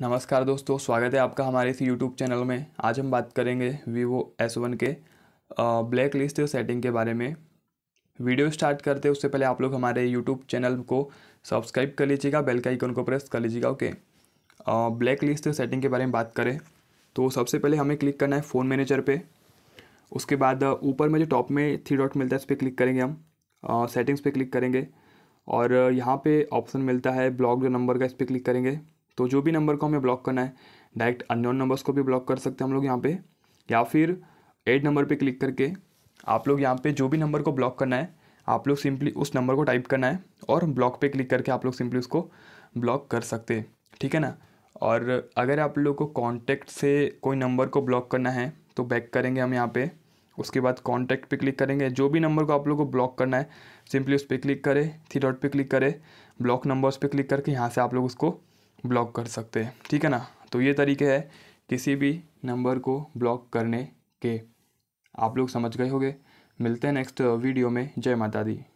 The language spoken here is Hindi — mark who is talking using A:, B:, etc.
A: नमस्कार दोस्तों स्वागत है आपका हमारे इस यूट्यूब चैनल में आज हम बात करेंगे वीवो एस वन के ब्लैक लिस्ट सेटिंग के बारे में वीडियो स्टार्ट करते उससे पहले आप लोग हमारे यूट्यूब चैनल को सब्सक्राइब कर लीजिएगा बेल का आइकन को प्रेस कर लीजिएगा ओके ब्लैक लिस्ट सेटिंग के बारे में बात करें तो सबसे पहले हमें क्लिक करना है फ़ोन मैनेजर पर उसके बाद ऊपर में जो टॉप में थ्री डॉट मिलता है इस पर क्लिक करेंगे हम सेटिंग्स पर क्लिक करेंगे और यहाँ पर ऑप्शन मिलता है ब्लॉक नंबर का इस पर क्लिक करेंगे तो जो भी नंबर को हमें ब्लॉक करना है डायरेक्ट अननोन नंबर्स को भी ब्लॉक कर सकते हैं हम लोग यहाँ पे या फिर एड नंबर पे क्लिक करके आप लोग यहाँ पे जो भी नंबर को ब्लॉक करना है आप लोग सिंपली उस नंबर को टाइप करना है और ब्लॉक पे क्लिक करके आप लोग सिंपली उसको ब्लॉक कर सकते हैं ठीक है ना और अगर आप लोग को कॉन्टैक्ट से कोई नंबर को ब्लॉक करना है तो बैक करेंगे हम यहाँ पे उसके बाद कॉन्टैक्ट पर क्लिक करेंगे जो भी नंबर को आप लोग को ब्लॉक करना है सिंपली उस पर क्लिक करें थ्री डॉट पर क्लिक करें ब्लॉक नंबर्स पर क्लिक करके यहाँ से आप लोग उसको ब्लॉक कर सकते हैं ठीक है ना तो ये तरीके है किसी भी नंबर को ब्लॉक करने के आप लोग समझ गए होंगे मिलते हैं नेक्स्ट वीडियो में जय माता दी